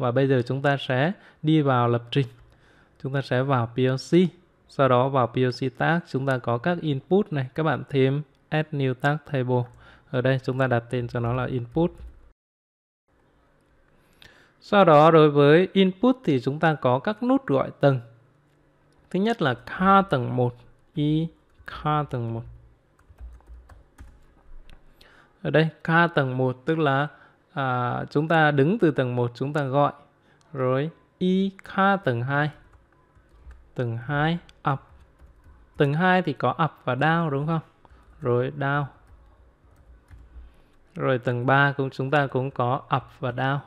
và bây giờ chúng ta sẽ đi vào lập trình chúng ta sẽ vào PLC sau đó vào PLC tag chúng ta có các input này các bạn thêm add new tag table ở đây chúng ta đặt tên cho nó là input sau đó đối với input thì chúng ta có các nút gọi tầng thứ nhất là car tầng 1 y car tầng 1 ở đây car tầng 1 tức là à, chúng ta đứng từ tầng 1 chúng ta gọi rồi y kha tầng 2 tầng 2 up tầng 2 thì có up và down đúng không rồi down rồi tầng 3 cũng chúng ta cũng có up và down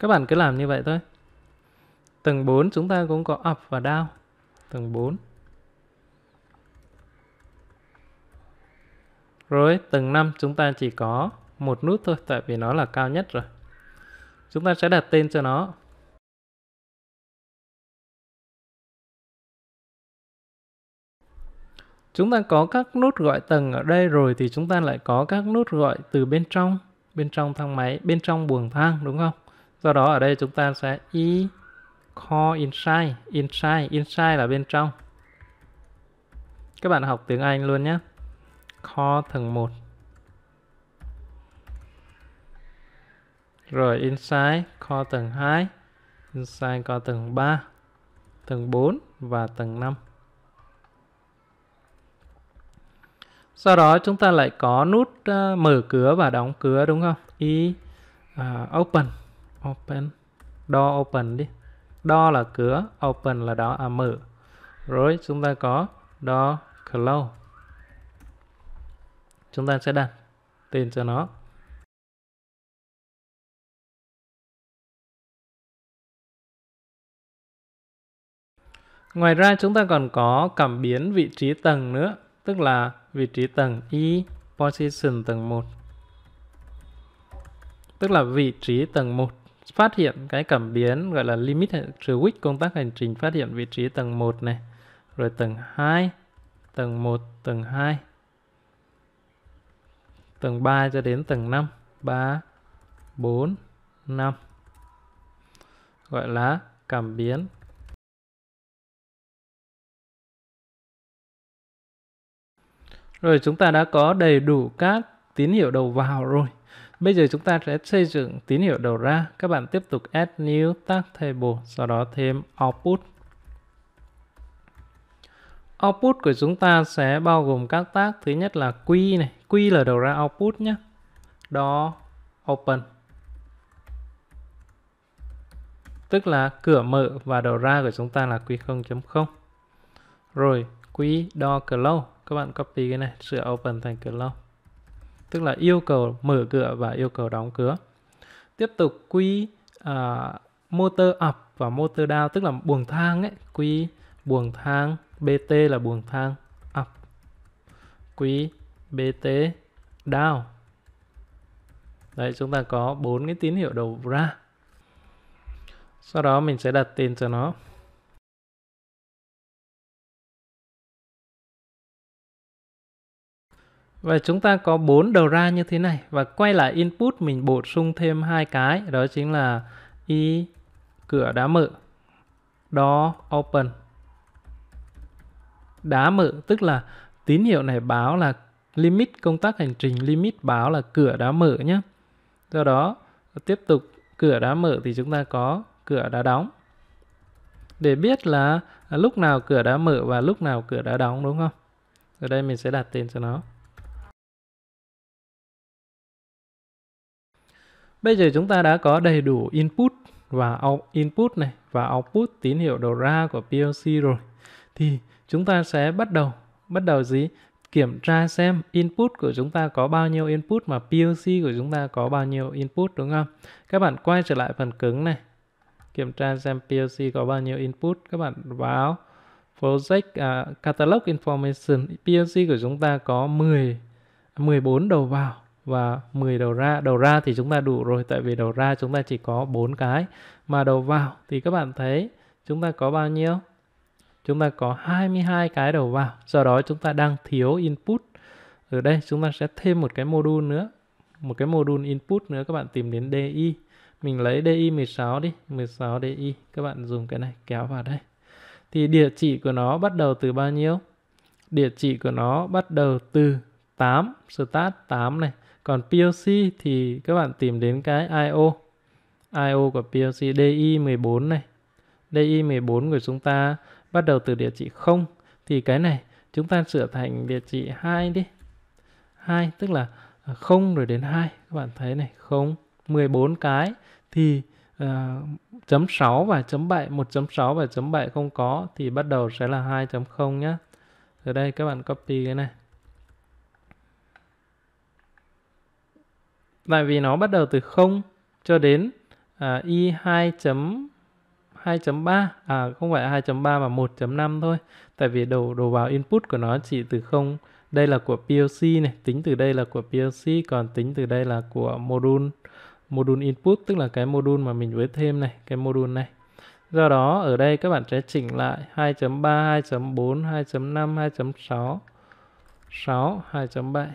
Các bạn cứ làm như vậy thôi. Tầng 4 chúng ta cũng có up và down. Tầng 4. Rồi tầng năm chúng ta chỉ có một nút thôi tại vì nó là cao nhất rồi. Chúng ta sẽ đặt tên cho nó. Chúng ta có các nút gọi tầng ở đây rồi thì chúng ta lại có các nút gọi từ bên trong, bên trong thang máy, bên trong buồng thang đúng không? Do đó ở đây chúng ta sẽ i call inside, inside, inside là bên trong. Các bạn học tiếng Anh luôn nhé kho tầng 1 rồi inside kho tầng 2 inside kho tầng 3 tầng 4 và tầng 5 sau đó chúng ta lại có nút uh, mở cửa và đóng cửa đúng không y uh, ờ, open open đo open đi đo là cửa open là đó à mở rồi chúng ta có đo close chúng ta sẽ đặt tên cho nó Ngoài ra chúng ta còn có cảm biến vị trí tầng nữa, tức là vị trí tầng y, e, position tầng 1. Tức là vị trí tầng 1 phát hiện cái cảm biến gọi là limit switch công tác hành trình phát hiện vị trí tầng 1 này, rồi tầng 2, tầng 1, tầng 2 tầng 3 cho đến tầng 5 3 4 5 gọi là cảm biến Rồi chúng ta đã có đầy đủ các tín hiệu đầu vào rồi. Bây giờ chúng ta sẽ xây dựng tín hiệu đầu ra. Các bạn tiếp tục add new tag table, sau đó thêm output. Output của chúng ta sẽ bao gồm các tác thứ nhất là Q này, Q là đầu ra output nhé. Đó open. Tức là cửa mở và đầu ra của chúng ta là Q0.0. Rồi, Q door close, các bạn copy cái này, sửa open thành close. Tức là yêu cầu mở cửa và yêu cầu đóng cửa. Tiếp tục Q uh, motor up và motor down tức là buồng thang ấy, Q buồng thang BT là buồng thang up. Quý BT down. Đấy, chúng ta có bốn cái tín hiệu đầu ra. Sau đó mình sẽ đặt tên cho nó. Và chúng ta có bốn đầu ra như thế này và quay lại input mình bổ sung thêm hai cái đó chính là y cửa đá mở door open đá mở tức là tín hiệu này báo là limit công tác hành trình limit báo là cửa đã mở nhé do đó tiếp tục cửa đã mở thì chúng ta có cửa đã đóng để biết là lúc nào cửa đã mở và lúc nào cửa đã đóng đúng không ở đây mình sẽ đặt tên cho nó Bây giờ chúng ta đã có đầy đủ input và input này và output tín hiệu đầu ra của PLC rồi. Thì chúng ta sẽ bắt đầu bắt đầu gì kiểm tra xem input của chúng ta có bao nhiêu input mà PLC của chúng ta có bao nhiêu input đúng không? Các bạn quay trở lại phần cứng này. Kiểm tra xem PLC có bao nhiêu input. Các bạn vào project uh, catalog information PLC của chúng ta có 10 14 đầu vào và 10 đầu ra. Đầu ra thì chúng ta đủ rồi tại vì đầu ra chúng ta chỉ có 4 cái mà đầu vào thì các bạn thấy chúng ta có bao nhiêu? chúng ta có 22 cái đầu vào. Do đó chúng ta đang thiếu input. Ở đây chúng ta sẽ thêm một cái module nữa. Một cái module input nữa các bạn tìm đến DI. Mình lấy DI 16 đi, 16 DI. Các bạn dùng cái này kéo vào đây. Thì địa chỉ của nó bắt đầu từ bao nhiêu? Địa chỉ của nó bắt đầu từ 8, start 8 này. Còn POC thì các bạn tìm đến cái IO. IO của POC DI 14 này. DI 14 của chúng ta bắt đầu từ địa chỉ 0 thì cái này chúng ta sửa thành địa chỉ 2 đi 2 tức là 0 à, rồi đến 2 các bạn thấy này 0 14 cái thì uh, chấm 6 và chấm 7 1.6 và chấm 7 không có thì bắt đầu sẽ là 2.0 nhá ở đây các bạn copy cái này tại vì nó bắt đầu từ 0 cho đến uh, à, y2. 2.3 à không phải 2.3 mà 1.5 thôi tại vì đầu đầu vào input của nó chỉ từ không đây là của PLC này tính từ đây là của PLC còn tính từ đây là của module module input tức là cái module mà mình với thêm này cái module này do đó ở đây các bạn sẽ chỉnh lại 2.3 2.4 2.5 2.6 6 2.7